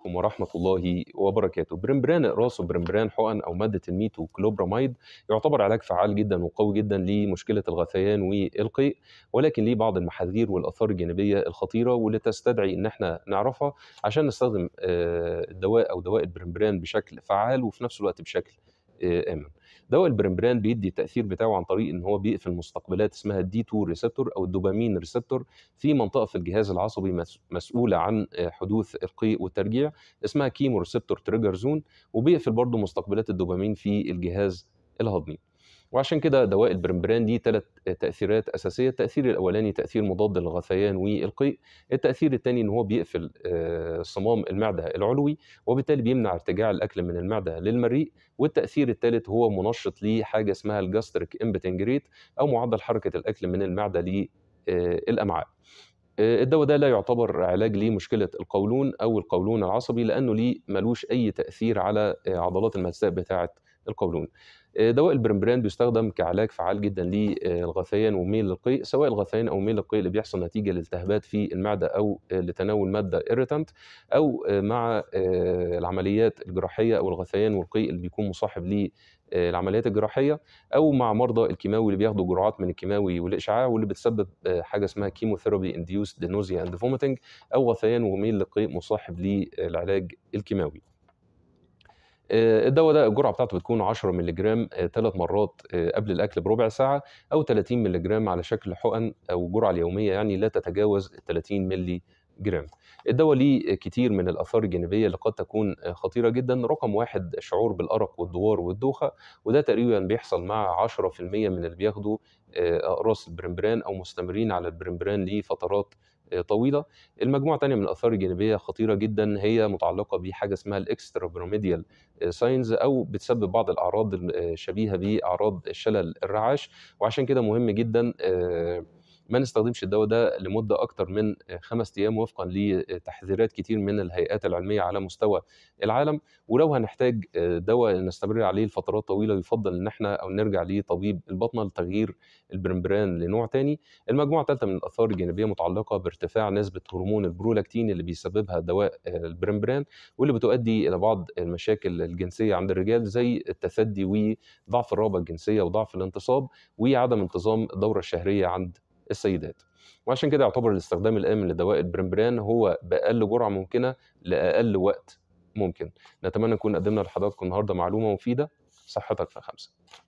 عليكم ورحمة الله وبركاته برمبران إقراص وبرمبران حقن أو مادة الميت وكلوبراميد يعتبر علاج فعال جدا وقوي جدا لمشكلة الغثيان والقيء ولكن ليه بعض المحاذير والآثار الجانبية الخطيرة واللي تستدعي إن احنا نعرفها عشان نستخدم الدواء آه، أو دواء البرمبران بشكل فعال وفي نفس الوقت بشكل امن دواء البرمبران بيدي التاثير بتاعه عن طريق ان هو بيقفل مستقبلات اسمها الدي 2 ريسبتور او الدوبامين ريسبتور في منطقه في الجهاز العصبي مسؤوله عن آه، حدوث القيء والترجيع اسمها كيمو ريسبتور تريجر زون وبيقفل برضه مستقبلات الدوبامين في الجهاز الهضمي وعشان كده دواء البرمبران ليه ثلاث تاثيرات اساسيه التاثير الاولاني تاثير مضاد للغثيان والقيء التاثير الثاني ان هو بيقفل آه، صمام المعده العلوي وبالتالي بيمنع ارتجاع الاكل من المعده للمريء والتاثير الثالث هو منشط لحاجه اسمها الجاستريك امبتنجريت او معدل حركه الاكل من المعده للامعاء آه، آه، الدواء ده لا يعتبر علاج لمشكلة القولون أو القولون العصبي لأنه ليه ملوش أي تأثير على عضلات المجزاء بتاعت القولون آه، دواء البرمبران بيستخدم كعلاج فعال جدا للغثيان آه، وميل للقيء سواء الغثيان او ميل للقيء اللي بيحصل نتيجه لالتهابات في المعده او آه، لتناول ماده ايريتانت او مع العمليات الجراحيه او الغثيان والقيء اللي بيكون مصاحب للعمليات الجراحيه او مع مرضى الكيماوي اللي بياخدوا جرعات من الكيماوي والاشعاع واللي بتسبب حاجه اسمها كيموثيرابي انديوس نوزيا اند فومتنج او غثيان وميل للقيء مصاحب للعلاج الكيماوي. آه، الدواء ده الجرعه بتاعته بتكون 10 مللي جرام ثلاث آه، مرات آه، قبل الاكل بربع ساعه او 30 مللي جرام على شكل حقن او الجرعه اليوميه يعني لا تتجاوز 30 مللي جرام الدواء ليه كتير من الاثار الجانبيه اللي قد تكون خطيره جدا رقم واحد الشعور بالارق والدوار والدوخه وده تقريبا بيحصل مع 10% من اللي بياخدوا اقراص البرمبران او مستمرين على البرمبران لفترات طويله المجموعه الثانيه من الاثار الجانبيه خطيره جدا هي متعلقه بحاجه اسمها الاكسترا بيراميديال ساينز او بتسبب بعض الاعراض الشبيهه باعراض شلل الرعاش وعشان كده مهم جدا آه، ما نستخدمش الدواء ده لمده اكتر من خمس ايام وفقا لتحذيرات كتير من الهيئات العلميه على مستوى العالم ولو هنحتاج دواء نستمر عليه لفترات طويله يفضل ان احنا او نرجع لطبيب البطنه لتغيير البرمبران لنوع تاني المجموعه الثالثه من الاثار الجانبيه متعلقه بارتفاع نسبه هرمون البرولاكتين اللي بيسببها دواء البرمبران واللي بتؤدي الى بعض المشاكل الجنسيه عند الرجال زي التثدي وضعف الرغبه الجنسيه وضعف الانتصاب وعدم انتظام الدوره الشهريه عند السيدات وعشان كده يعتبر الاستخدام الامن لدواء البرمبران هو باقل جرعه ممكنه لاقل وقت ممكن نتمنى نكون قدمنا لحضراتكم النهارده معلومه مفيده صحتك في خمسه